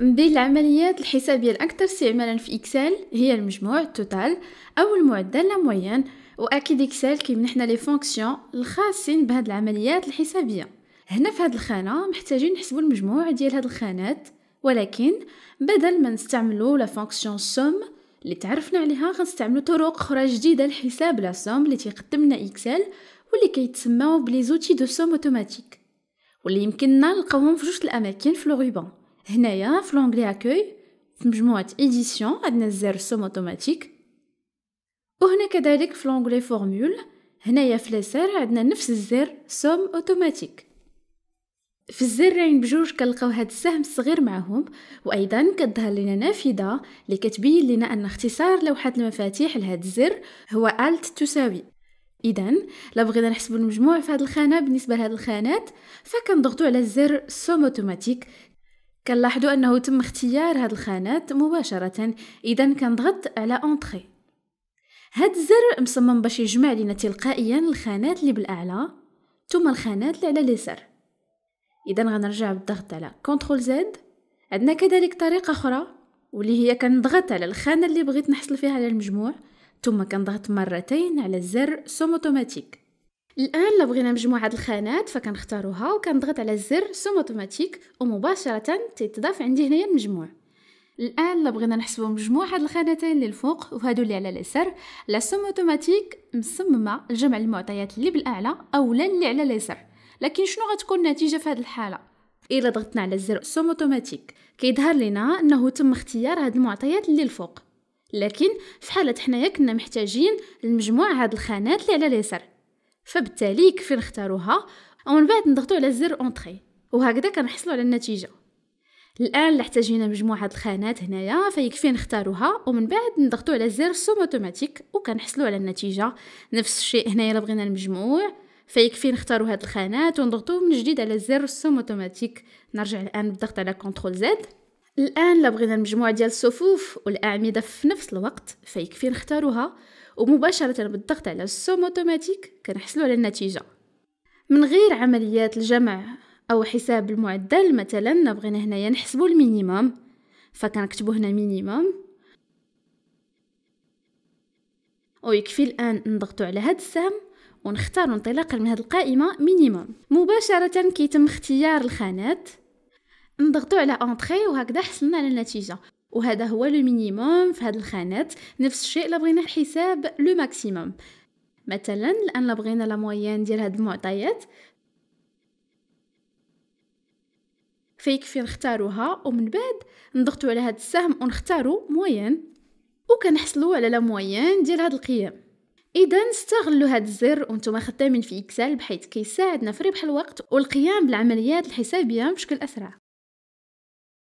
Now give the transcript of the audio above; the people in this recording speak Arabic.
من بين العمليات الحسابية الأكثر استعمالا في إكسل هي المجموع التوتال أو المعدل لا وأكيد إكسل كيمنحنا لي فونكسيون الخاصين بهاد العمليات الحسابية هنا في هاد الخانة محتاجين نحسبو المجموع ديال هاد الخانات ولكن بدل ما نستعملو لا فونكسيون سوم اللي تعرفنا عليها غنستعملو طرق اخرى جديده لحساب لا سوم اللي تيقدم لنا اكسل واللي كيتسماو بلي زوتي دو سوم اوتوماتيك واللي يمكننا نلقاوهم في جوج الاماكن في لوغيبان هنايا في لونغلي اكوي في مجموعة ايديسيون عندنا الزر سوم اوتوماتيك وهنا كذلك في لونغلي فورمول هنايا في اليسار عندنا نفس الزر سوم اوتوماتيك في الزرين بجوج كنلقاو هاد السهم الصغير معهم وايضا كتظهر لنا نافذه اللي كتبين لنا ان اختصار لوحه المفاتيح لهاد الزر هو الت تساوي اذا لو بغينا نحسبوا المجموع في هاد الخانه بالنسبه لهاد الخانات فكنضغطوا على الزر سوم اوتوماتيك كنلاحظوا أنه تم اختيار هاد الخانات مباشرة إذا كنضغط على أنتخي هاد الزر مصمم باش يجمع لنا تلقائيا الخانات اللي بالأعلى ثم الخانات اللي على اليسار إذا غنرجع بالضغط على كنترول زد عندنا كذلك طريقة أخرى واللي هي كنضغط على الخانة اللي بغيت نحصل فيها على المجموع ثم كنضغط مرتين على الزر سوموتوماتيك اوتوماتيك الان لو بغينا مجموعه هاد الخانات فكنختاروها وكنضغط على الزر سوم اوتوماتيك ومباشره تتضاف عندي هنايا المجموع الان لو بغينا نحسبوا مجموع هاد الخانتين اللي الفوق وهادو اللي على اليسار لا سوم اوتوماتيك مصممه لجمع المعطيات اللي بالاعلى اولا اللي على اليسار لكن شنو غتكون النتيجه في هاد الحاله الا ضغطنا على الزر سوم اوتوماتيك كيظهر لنا انه تم اختيار هاد المعطيات اللي الفوق لكن في حاله حنايا كنا محتاجين لمجموع هاد الخانات اللي على اليسار فبالتالي يكفي نختاروها ومن بعد نضغطوا على زر اونتري وهكذا كنحصلوا على النتيجه الان لاحتاجينا مجموعه الخانات هنايا فيكفي نختاروها ومن بعد نضغطوا على زر سوم اوتوماتيك وكنحصلوا على النتيجه نفس الشيء هنايا الا بغينا المجموع فيكفي نختاروا هاد الخانات ونضغطوا من جديد على زر سوم اوتوماتيك نرجع الان بالضغط على كنترول زد الان لا بغينا المجموع ديال الصفوف والاعمده في نفس الوقت فيكفي نختاروها ومباشرة بالضغط على السوم اوتوماتيك كنحصلوا على النتيجة من غير عمليات الجمع أو حساب المعدل مثلا بغينا هنايا نحسبوا المينيموم فكنكتبوا هنا مينيموم ويكفي الآن نضغطوا على هذا السهم ونختار انطلاقا من هذه القائمة مينيموم مباشرة كيتم اختيار الخانات نضغطوا على انتري وهكذا حصلنا على النتيجة وهذا هو لو مينيموم في هاد الخانات نفس الشيء الا بغينا حساب لو ماكسيموم مثلا الان لا بغينا لا موين ديال هاد المعطيات فيكفي نختاروها ومن بعد نضغطو على هاد السهم ونختارو موين وكنحصلوا على لا موين ديال هاد القيم اذا استغلوا هاد الزر وانتم خدامين في اكسل بحيث كيساعدنا في ربح الوقت والقيام بالعمليات الحسابيه بشكل اسرع